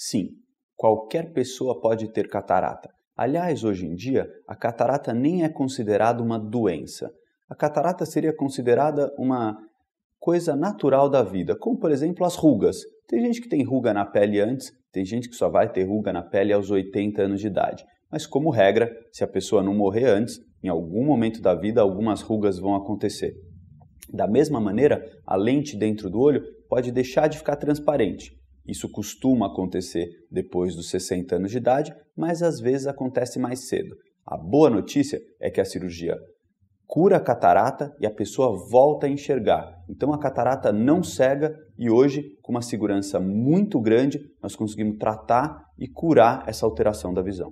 Sim, qualquer pessoa pode ter catarata. Aliás, hoje em dia, a catarata nem é considerada uma doença. A catarata seria considerada uma coisa natural da vida, como por exemplo as rugas. Tem gente que tem ruga na pele antes, tem gente que só vai ter ruga na pele aos 80 anos de idade. Mas, como regra, se a pessoa não morrer antes, em algum momento da vida algumas rugas vão acontecer. Da mesma maneira, a lente dentro do olho pode deixar de ficar transparente. Isso costuma acontecer depois dos 60 anos de idade, mas às vezes acontece mais cedo. A boa notícia é que a cirurgia cura a catarata e a pessoa volta a enxergar. Então a catarata não cega e hoje, com uma segurança muito grande, nós conseguimos tratar e curar essa alteração da visão.